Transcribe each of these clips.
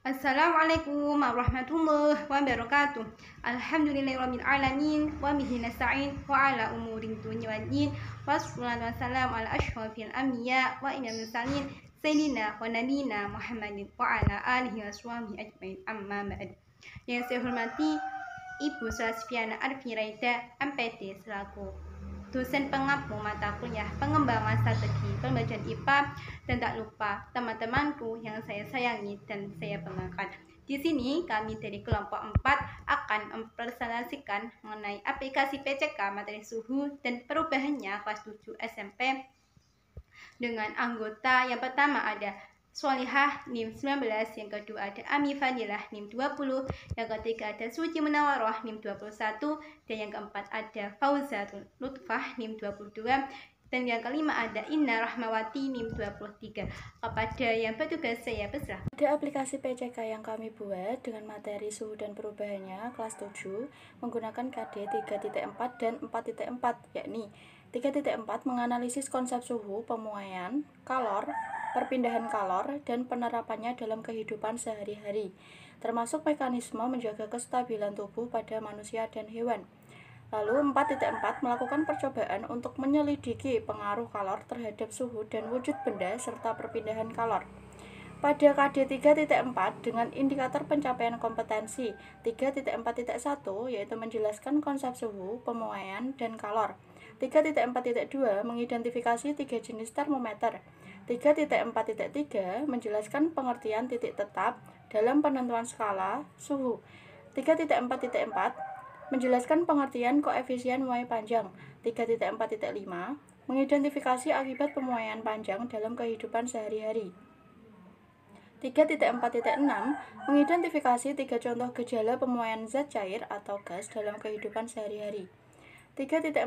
السلام عليكم ورحمة الله وبركاته الحمد لله رب العالمين وبه نستعين وعلى أمور الدنيا والدين والصلاة والسلام على أشهر في الأنبياء وإمام المرسلين سيدنا ونبينا محمد وعلى آله وصحبه أجمعين أما بعد يا سيدي إبو سوسفيانا أرفي ريتا أم بيتي سلاكو dosen pengampu mata kuliah pengembangan strategi pembelajaran IPA dan tak lupa teman-temanku yang saya sayangi dan saya banggakan. Di sini kami dari kelompok 4 akan mempresentasikan mengenai aplikasi PCK materi suhu dan perubahannya kelas 7 SMP dengan anggota yang pertama ada Solihah NIM 19, yang kedua ada Ami Vanillah NIM 20, yang ketiga ada Suci menawaroh NIM 21, dan yang keempat ada Fauzatun Lutfah NIM 22, dan yang kelima ada Inna Rahmawati NIM 23. Kepada yang petugas saya berserah. Ada aplikasi PCK yang kami buat dengan materi suhu dan perubahannya kelas 7 menggunakan KD 3.4 dan 4.4 yakni 3.4 menganalisis konsep suhu, pemuaian, kalor, perpindahan kalor, dan penerapannya dalam kehidupan sehari-hari, termasuk mekanisme menjaga kestabilan tubuh pada manusia dan hewan. Lalu 4.4 melakukan percobaan untuk menyelidiki pengaruh kalor terhadap suhu dan wujud benda serta perpindahan kalor. Pada KD 3.4 dengan indikator pencapaian kompetensi 3.4.1 yaitu menjelaskan konsep suhu, pemuaian, dan kalor. 3.4.2 mengidentifikasi tiga jenis termometer. 3.4.3 menjelaskan pengertian titik tetap dalam penentuan skala suhu. 3.4.4 menjelaskan pengertian koefisien muai panjang. 3.4.5 mengidentifikasi akibat pemuaian panjang dalam kehidupan sehari-hari. 3.4.6 mengidentifikasi tiga contoh gejala pemuaian zat cair atau gas dalam kehidupan sehari-hari. 3.4.7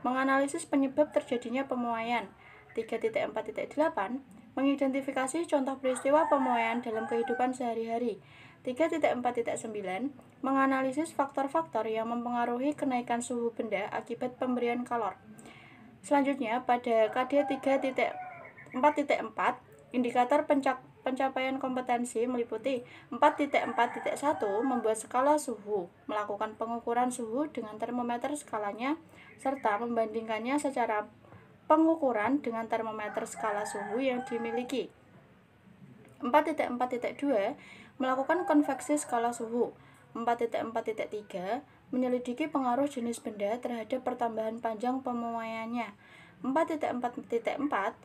menganalisis penyebab terjadinya pemuaian. 3.4.8 mengidentifikasi contoh peristiwa pemoyan dalam kehidupan sehari-hari. 3.4.9 menganalisis faktor-faktor yang mempengaruhi kenaikan suhu benda akibat pemberian kalor. Selanjutnya pada KD 3.4.4 indikator pencap pencapaian kompetensi meliputi 4.4.1 membuat skala suhu, melakukan pengukuran suhu dengan termometer skalanya serta membandingkannya secara pengukuran dengan termometer skala suhu yang dimiliki. 4.4.2 melakukan konveksi skala suhu. 4.4.3 menyelidiki pengaruh jenis benda terhadap pertambahan panjang pemuaiannya. 4.4.4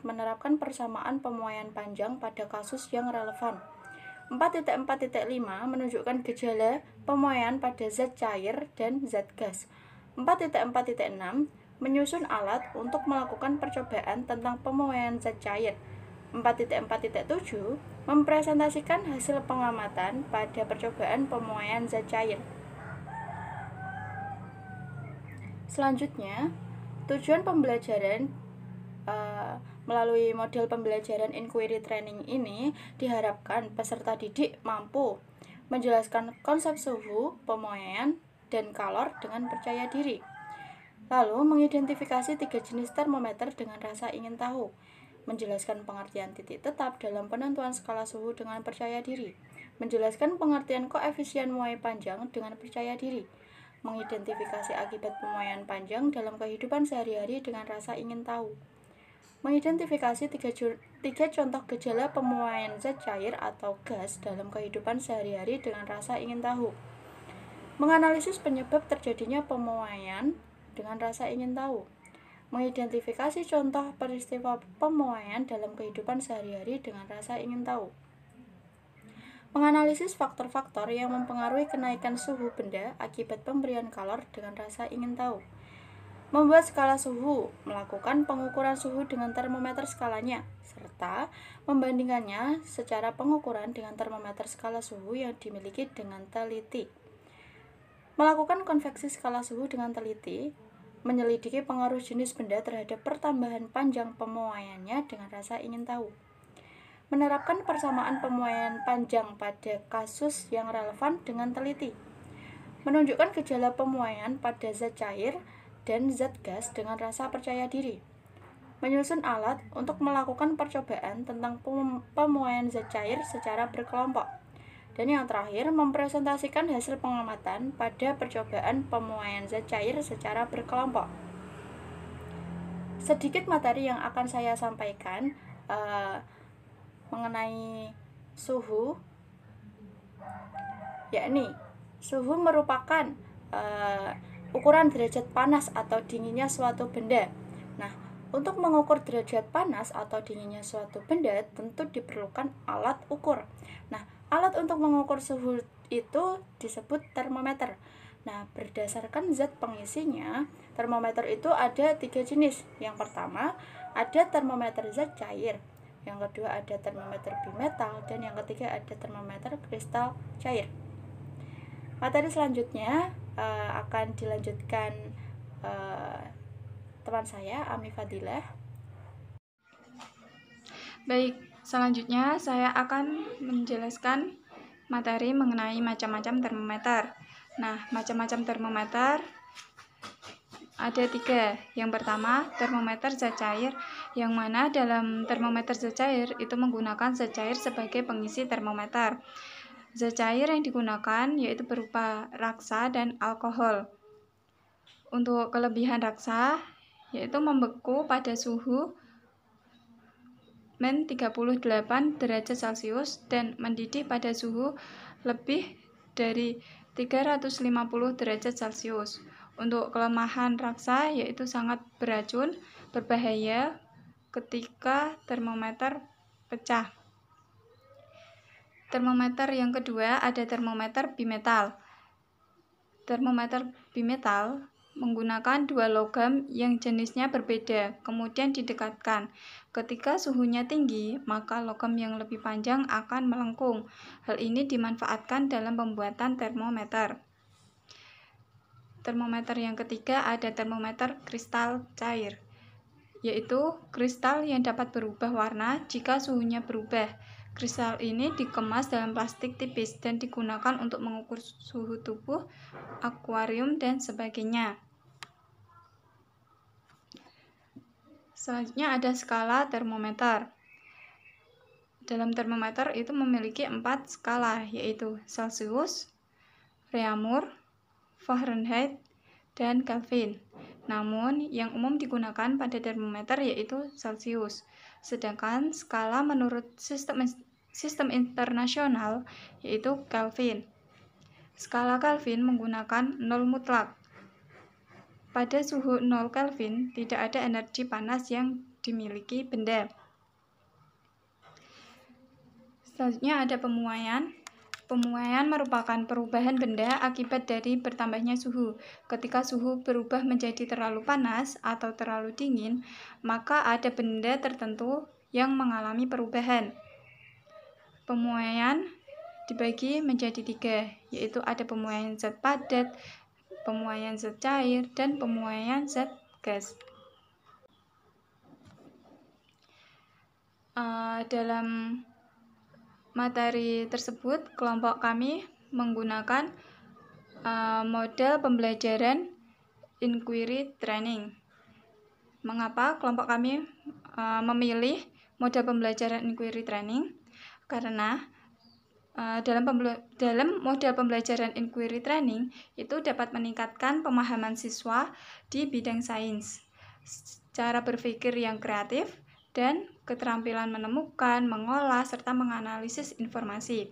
menerapkan persamaan pemuaian panjang pada kasus yang relevan. 4.4.5 menunjukkan gejala pemuaian pada zat cair dan zat gas. 4.4.6 menyusun alat untuk melakukan percobaan tentang pemuaian zat cair. 4.4.7 mempresentasikan hasil pengamatan pada percobaan pemuaian zat cair. Selanjutnya, tujuan pembelajaran uh, melalui model pembelajaran inquiry training ini diharapkan peserta didik mampu menjelaskan konsep suhu, pemuaian dan kalor dengan percaya diri. Lalu, mengidentifikasi tiga jenis termometer dengan rasa ingin tahu. Menjelaskan pengertian titik tetap dalam penentuan skala suhu dengan percaya diri. Menjelaskan pengertian koefisien muai panjang dengan percaya diri. Mengidentifikasi akibat pemuaian panjang dalam kehidupan sehari-hari dengan rasa ingin tahu. Mengidentifikasi tiga, tiga contoh gejala pemuaian zat cair atau gas dalam kehidupan sehari-hari dengan rasa ingin tahu. Menganalisis penyebab terjadinya pemuaian dengan rasa ingin tahu. Mengidentifikasi contoh peristiwa pemuaian dalam kehidupan sehari-hari dengan rasa ingin tahu. Menganalisis faktor-faktor yang mempengaruhi kenaikan suhu benda akibat pemberian kalor dengan rasa ingin tahu. Membuat skala suhu, melakukan pengukuran suhu dengan termometer skalanya, serta membandingkannya secara pengukuran dengan termometer skala suhu yang dimiliki dengan teliti melakukan konveksi skala suhu dengan teliti, menyelidiki pengaruh jenis benda terhadap pertambahan panjang pemuaiannya dengan rasa ingin tahu. Menerapkan persamaan pemuaian panjang pada kasus yang relevan dengan teliti. Menunjukkan gejala pemuaian pada zat cair dan zat gas dengan rasa percaya diri. Menyusun alat untuk melakukan percobaan tentang pemuaian zat cair secara berkelompok dan yang terakhir, mempresentasikan hasil pengamatan pada percobaan pemuaian zat cair secara berkelompok. Sedikit materi yang akan saya sampaikan uh, mengenai suhu, yakni suhu merupakan uh, ukuran derajat panas atau dinginnya suatu benda. Nah, untuk mengukur derajat panas atau dinginnya suatu benda tentu diperlukan alat ukur. Nah, Alat untuk mengukur suhu itu disebut termometer. Nah, berdasarkan zat pengisinya, termometer itu ada tiga jenis. Yang pertama, ada termometer zat cair. Yang kedua, ada termometer bimetal. Dan yang ketiga, ada termometer kristal cair. Materi selanjutnya uh, akan dilanjutkan uh, teman saya, Ami Fadilah. Baik, Selanjutnya, saya akan menjelaskan materi mengenai macam-macam termometer. Nah, macam-macam termometer ada tiga. Yang pertama, termometer zat cair, yang mana dalam termometer zat cair itu menggunakan zat cair sebagai pengisi termometer. Zat cair yang digunakan yaitu berupa raksa dan alkohol. Untuk kelebihan raksa, yaitu membeku pada suhu men 38 derajat Celcius dan mendidih pada suhu lebih dari 350 derajat Celcius. Untuk kelemahan raksa yaitu sangat beracun, berbahaya ketika termometer pecah. Termometer yang kedua ada termometer bimetal. Termometer bimetal menggunakan dua logam yang jenisnya berbeda, kemudian didekatkan. Ketika suhunya tinggi, maka logam yang lebih panjang akan melengkung. Hal ini dimanfaatkan dalam pembuatan termometer. Termometer yang ketiga ada termometer kristal cair, yaitu kristal yang dapat berubah warna jika suhunya berubah. Kristal ini dikemas dalam plastik tipis dan digunakan untuk mengukur suhu tubuh, akuarium, dan sebagainya. Selanjutnya ada skala termometer. Dalam termometer itu memiliki empat skala, yaitu Celsius, Reaumur, Fahrenheit, dan Kelvin. Namun, yang umum digunakan pada termometer yaitu Celsius. Sedangkan skala menurut sistem sistem internasional yaitu Kelvin. Skala Kelvin menggunakan nol mutlak pada suhu 0 Kelvin, tidak ada energi panas yang dimiliki benda. Selanjutnya ada pemuaian. Pemuaian merupakan perubahan benda akibat dari bertambahnya suhu. Ketika suhu berubah menjadi terlalu panas atau terlalu dingin, maka ada benda tertentu yang mengalami perubahan. Pemuaian dibagi menjadi tiga, yaitu ada pemuaian zat padat, pemuaian zat cair, dan pemuaian zat gas. Uh, dalam materi tersebut, kelompok kami menggunakan uh, model pembelajaran inquiry training. Mengapa kelompok kami uh, memilih model pembelajaran inquiry training? Karena Eh, dalam dalam model pembelajaran inquiry training itu dapat meningkatkan pemahaman siswa di bidang sains, cara berpikir yang kreatif dan keterampilan menemukan, mengolah serta menganalisis informasi.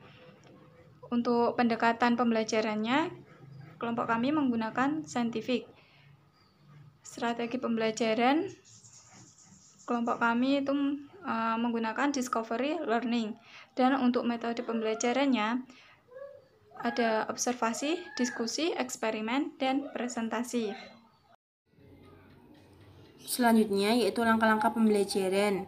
Untuk pendekatan pembelajarannya, kelompok kami menggunakan scientific Strategi pembelajaran kelompok kami itu uh, menggunakan discovery learning dan untuk metode pembelajarannya, ada observasi, diskusi, eksperimen, dan presentasi. Selanjutnya yaitu langkah-langkah pembelajaran.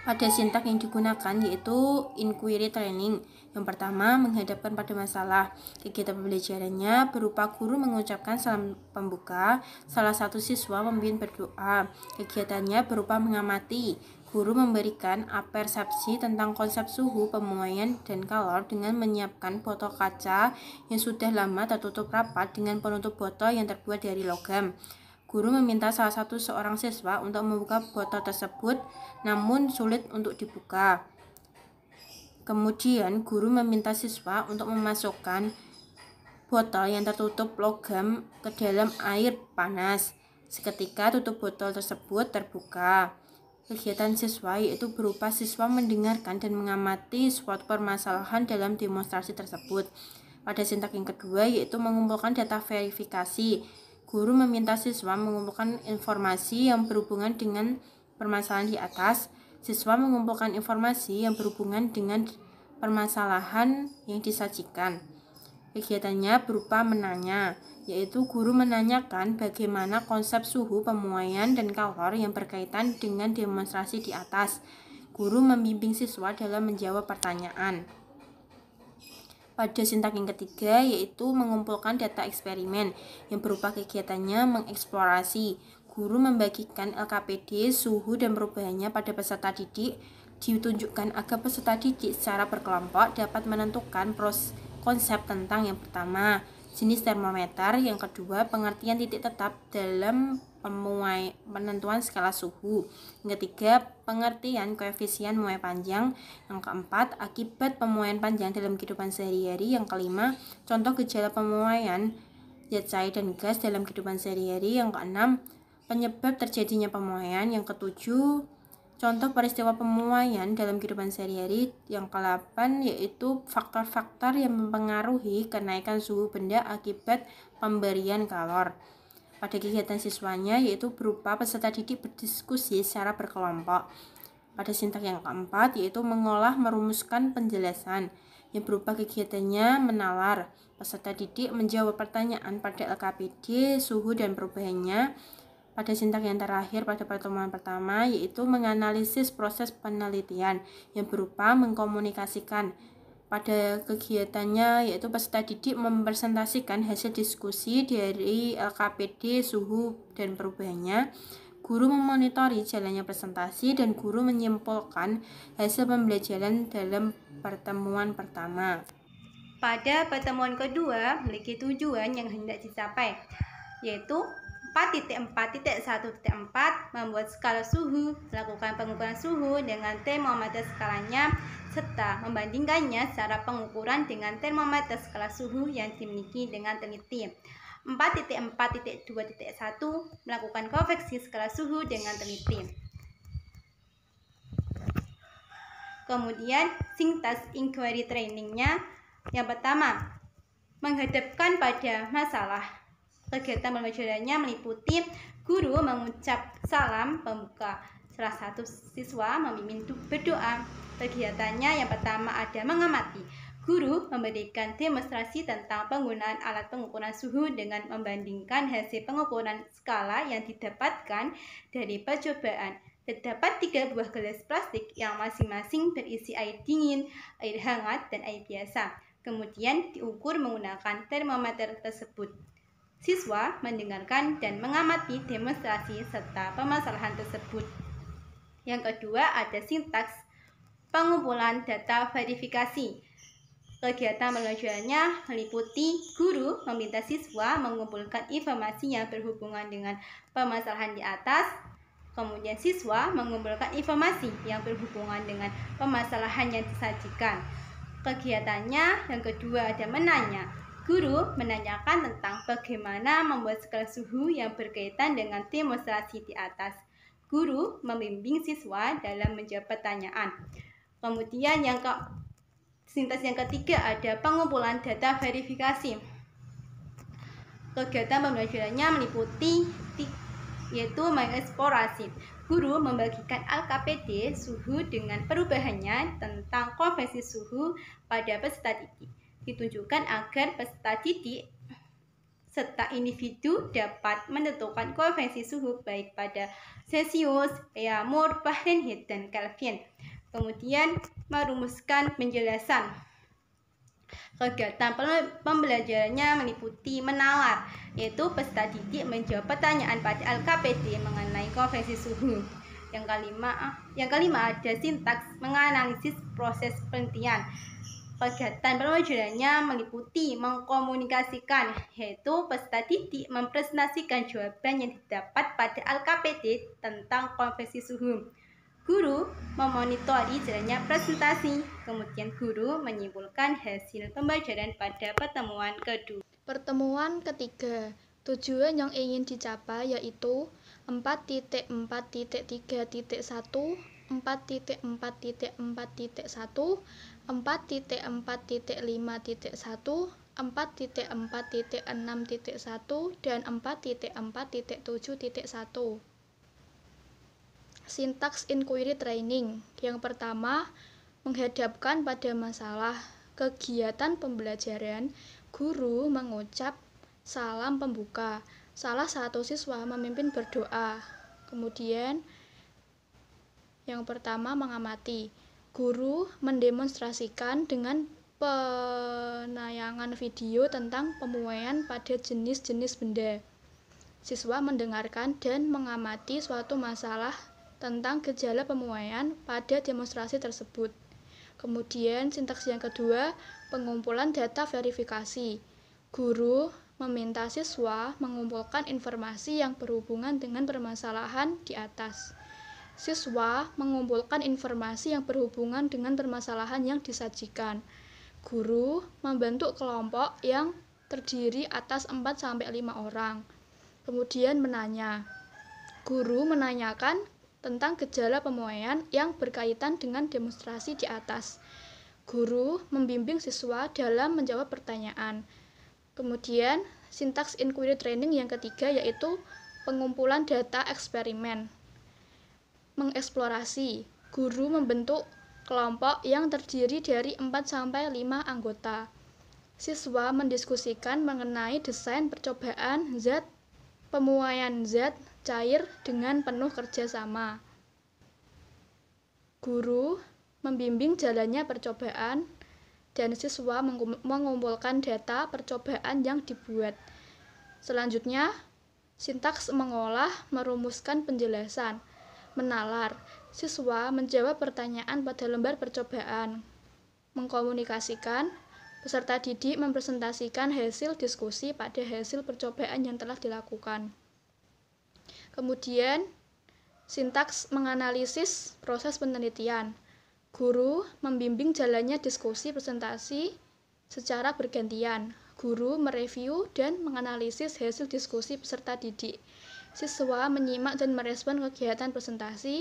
Pada sintak yang digunakan yaitu inquiry training. Yang pertama, menghadapkan pada masalah. Kegiatan pembelajarannya berupa guru mengucapkan salam pembuka, salah satu siswa memimpin berdoa. Kegiatannya berupa mengamati. Guru memberikan apersepsi tentang konsep suhu, pemuaian, dan kalor dengan menyiapkan botol kaca yang sudah lama tertutup rapat dengan penutup botol yang terbuat dari logam. Guru meminta salah satu seorang siswa untuk membuka botol tersebut, namun sulit untuk dibuka. Kemudian, guru meminta siswa untuk memasukkan botol yang tertutup logam ke dalam air panas. Seketika tutup botol tersebut terbuka. Kegiatan siswa yaitu berupa siswa mendengarkan dan mengamati suatu permasalahan dalam demonstrasi tersebut. Pada sintak yang kedua yaitu mengumpulkan data verifikasi Guru meminta siswa mengumpulkan informasi yang berhubungan dengan permasalahan di atas. Siswa mengumpulkan informasi yang berhubungan dengan permasalahan yang disajikan. Kegiatannya berupa menanya, yaitu guru menanyakan bagaimana konsep suhu pemuaian dan kalor yang berkaitan dengan demonstrasi di atas. Guru membimbing siswa dalam menjawab pertanyaan pada sintak yang ketiga yaitu mengumpulkan data eksperimen yang berupa kegiatannya mengeksplorasi. Guru membagikan LKPD, suhu dan perubahannya pada peserta didik ditunjukkan agar peserta didik secara berkelompok dapat menentukan pros konsep tentang yang pertama, jenis termometer, yang kedua pengertian titik tetap dalam pemuai, penentuan skala suhu, yang ketiga pengertian koefisien muai panjang, yang keempat akibat pemuaian panjang dalam kehidupan sehari-hari, yang kelima contoh gejala pemuaian zat cair dan gas dalam kehidupan sehari-hari, yang keenam penyebab terjadinya pemuaian, yang ketujuh Contoh peristiwa pemuaian dalam kehidupan sehari-hari yang ke-8 yaitu faktor-faktor yang mempengaruhi kenaikan suhu benda akibat pemberian kalor. Pada kegiatan siswanya yaitu berupa peserta didik berdiskusi secara berkelompok. Pada sintak yang keempat yaitu mengolah merumuskan penjelasan yang berupa kegiatannya menalar. Peserta didik menjawab pertanyaan pada LKPD, suhu dan perubahannya, pada sintak yang terakhir pada pertemuan pertama yaitu menganalisis proses penelitian yang berupa mengkomunikasikan pada kegiatannya yaitu peserta didik mempresentasikan hasil diskusi dari LKPD e, suhu dan perubahannya guru memonitori jalannya presentasi dan guru menyimpulkan hasil pembelajaran dalam pertemuan pertama pada pertemuan kedua memiliki tujuan yang hendak dicapai yaitu 4.4.1.4 membuat skala suhu, melakukan pengukuran suhu dengan termometer skalanya serta membandingkannya secara pengukuran dengan termometer skala suhu yang dimiliki dengan teliti. 4.4.2.1 melakukan konveksi skala suhu dengan teliti. Kemudian, singtas inquiry trainingnya yang pertama, menghadapkan pada masalah Kegiatan pembelajarannya meliputi guru mengucap salam pembuka. Salah satu siswa memimpin berdoa. Kegiatannya yang pertama ada mengamati. Guru memberikan demonstrasi tentang penggunaan alat pengukuran suhu dengan membandingkan hasil pengukuran skala yang didapatkan dari percobaan. Terdapat tiga buah gelas plastik yang masing-masing berisi air dingin, air hangat, dan air biasa. Kemudian diukur menggunakan termometer tersebut. Siswa mendengarkan dan mengamati demonstrasi serta permasalahan tersebut. Yang kedua ada sintaks pengumpulan data verifikasi. Kegiatan pengajarannya meliputi guru meminta siswa mengumpulkan informasi yang berhubungan dengan permasalahan di atas, kemudian siswa mengumpulkan informasi yang berhubungan dengan permasalahan yang disajikan. Kegiatannya yang kedua ada menanya. Guru menanyakan tentang bagaimana membuat skala suhu yang berkaitan dengan demonstrasi di atas. Guru membimbing siswa dalam menjawab pertanyaan. Kemudian yang ke sintas yang ketiga ada pengumpulan data verifikasi. Kegiatan pembelajarannya meliputi yaitu mengeksplorasi. Guru membagikan LKPD suhu dengan perubahannya tentang konvensi suhu pada peserta didik ditujukan agar peserta didik serta individu dapat menentukan konvensi suhu baik pada Celsius, Reamur, Fahrenheit, dan Kelvin. Kemudian merumuskan penjelasan. Kegiatan pembelajarannya meliputi menalar, yaitu peserta didik menjawab pertanyaan pada LKPD mengenai konvensi suhu. Yang kelima, yang kelima ada sintaks menganalisis proses penelitian. Kegiatan perwajudannya meliputi mengkomunikasikan, yaitu peserta didik mempresentasikan jawaban yang didapat pada LKPD tentang konversi suhu. Guru memonitori jalannya presentasi, kemudian guru menyimpulkan hasil pembelajaran pada pertemuan kedua. Pertemuan ketiga, tujuan yang ingin dicapai yaitu 4.4.3.1 4.4.4.1, 4.4.5.1, 4.4.6.1, dan 4.4.7.1. Sintaks Inquiry Training Yang pertama, menghadapkan pada masalah kegiatan pembelajaran, guru mengucap salam pembuka. Salah satu siswa memimpin berdoa. Kemudian, yang pertama, mengamati. Guru mendemonstrasikan dengan penayangan video tentang pemuaian pada jenis-jenis benda. Siswa mendengarkan dan mengamati suatu masalah tentang gejala pemuaian pada demonstrasi tersebut. Kemudian, sintaks yang kedua, pengumpulan data verifikasi. Guru meminta siswa mengumpulkan informasi yang berhubungan dengan permasalahan di atas. Siswa mengumpulkan informasi yang berhubungan dengan permasalahan yang disajikan. Guru membentuk kelompok yang terdiri atas 4-5 orang. Kemudian menanya. Guru menanyakan tentang gejala pemuaian yang berkaitan dengan demonstrasi di atas. Guru membimbing siswa dalam menjawab pertanyaan. Kemudian, sintaks inquiry training yang ketiga yaitu pengumpulan data eksperimen mengeksplorasi. Guru membentuk kelompok yang terdiri dari 4-5 anggota. Siswa mendiskusikan mengenai desain percobaan zat, pemuaian zat, cair dengan penuh kerjasama. Guru membimbing jalannya percobaan dan siswa mengumpulkan data percobaan yang dibuat. Selanjutnya, sintaks mengolah merumuskan penjelasan menalar. Siswa menjawab pertanyaan pada lembar percobaan. Mengkomunikasikan, peserta didik mempresentasikan hasil diskusi pada hasil percobaan yang telah dilakukan. Kemudian, sintaks menganalisis proses penelitian. Guru membimbing jalannya diskusi presentasi secara bergantian. Guru mereview dan menganalisis hasil diskusi peserta didik siswa menyimak dan merespon kegiatan presentasi,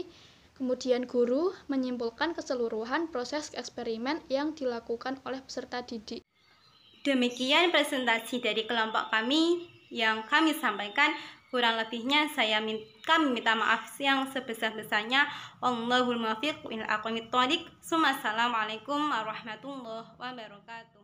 kemudian guru menyimpulkan keseluruhan proses eksperimen yang dilakukan oleh peserta didik. Demikian presentasi dari kelompok kami yang kami sampaikan. Kurang lebihnya saya minta kami minta maaf yang sebesar-besarnya. Wallahul muwaffiq ila aqwamit thoriq. warahmatullahi wabarakatuh.